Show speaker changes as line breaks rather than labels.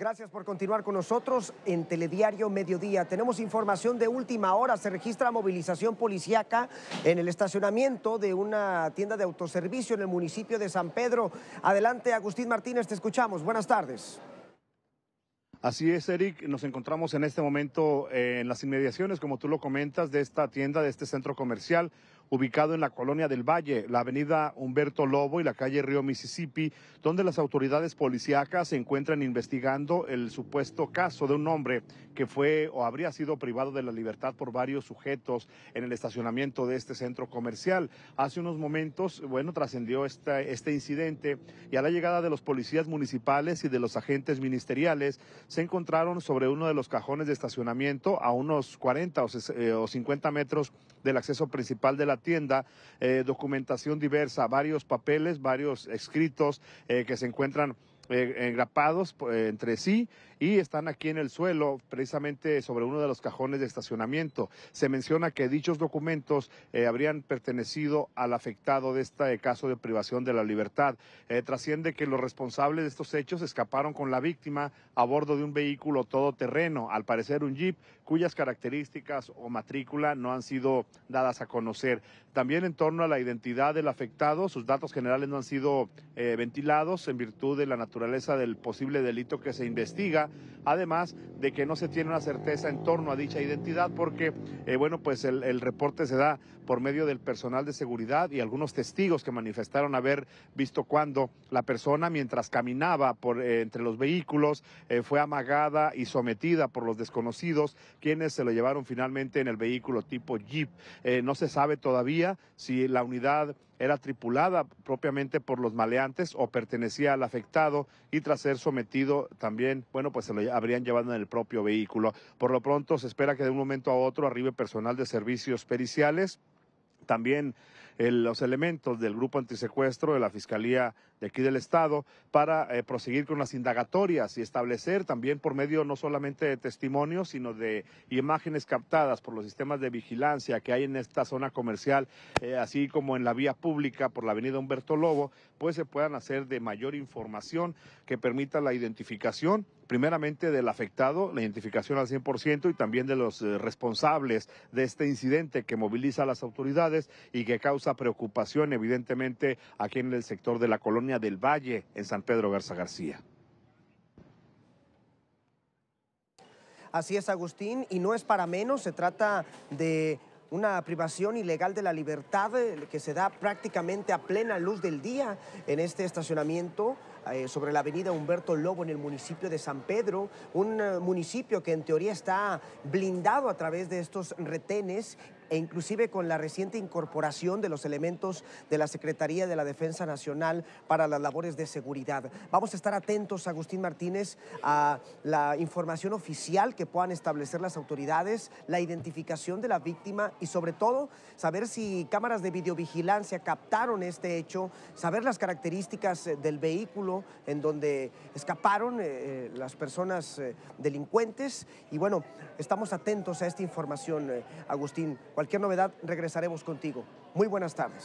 Gracias por continuar con nosotros en Telediario Mediodía. Tenemos información de última hora. Se registra movilización policíaca en el estacionamiento de una tienda de autoservicio en el municipio de San Pedro. Adelante, Agustín Martínez, te escuchamos. Buenas tardes.
Así es, Eric. Nos encontramos en este momento eh, en las inmediaciones, como tú lo comentas, de esta tienda, de este centro comercial ubicado en la colonia del Valle, la avenida Humberto Lobo y la calle Río Mississippi, donde las autoridades policíacas se encuentran investigando el supuesto caso de un hombre que fue o habría sido privado de la libertad por varios sujetos en el estacionamiento de este centro comercial. Hace unos momentos, bueno, trascendió este, este incidente y a la llegada de los policías municipales y de los agentes ministeriales se encontraron sobre uno de los cajones de estacionamiento a unos 40 o 50 eh, metros del acceso principal de la tienda eh, documentación diversa, varios papeles, varios escritos eh, que se encuentran eh, engrapados eh, entre sí y están aquí en el suelo, precisamente sobre uno de los cajones de estacionamiento. Se menciona que dichos documentos eh, habrían pertenecido al afectado de este caso de privación de la libertad. trasciende que los responsables de estos hechos escaparon con la víctima a bordo de un vehículo todoterreno, al parecer un jeep, cuyas características o matrícula no han sido dadas a conocer. También en torno a la identidad del afectado, sus datos generales no han sido ventilados en virtud de la naturaleza naturaleza del posible delito que se investiga, además de que no se tiene una certeza en torno a dicha identidad porque, eh, bueno, pues el, reporte se da por medio del personal de seguridad y algunos testigos que manifestaron haber visto cuando la persona, mientras caminaba por, eh, entre los vehículos, eh, fue amagada y sometida por los desconocidos, quienes se lo llevaron finalmente en el vehículo tipo Jeep. no se sabe todavía si la unidad era tripulada propiamente por los maleantes o pertenecía al afectado y tras ser sometido también, bueno, pues se lo habrían llevado en el propio vehículo. Por lo pronto se espera que de un momento a otro arribe personal de servicios periciales también los elementos del grupo antisecuestro de la Fiscalía de aquí del Estado para eh, proseguir con las indagatorias y establecer también por medio no solamente de testimonios, sino de imágenes captadas por los sistemas de vigilancia que hay en esta zona comercial, eh, así como en la vía pública por la avenida Humberto Lobo, pues se puedan hacer de mayor información que permita la identificación primeramente del afectado, la identificación al 100% y también de los eh, responsables de este incidente que moviliza a las autoridades y que causa preocupación evidentemente aquí en el sector de la colonia del Valle en San Pedro Garza García.
Así es, Agustín, y no es para menos, se trata de una privación ilegal de la libertad eh, que se da prácticamente a plena luz del día en este estacionamiento eh, sobre la avenida Humberto Lobo en el municipio de San Pedro, un eh, municipio que en teoría está blindado a través de estos retenes e inclusive con la reciente incorporación de los elementos de la Secretaría de la Defensa Nacional para las labores de seguridad. Vamos a estar atentos, Agustín Martínez, a la información oficial que puedan establecer las autoridades, la identificación de la víctima y sobre todo saber si cámaras de videovigilancia captaron este hecho, saber las características eh, del vehículo en donde escaparon eh, eh, las personas delincuentes y bueno, estamos atentos a esta información, Agustín. Cualquier novedad regresaremos contigo. Muy buenas tardes.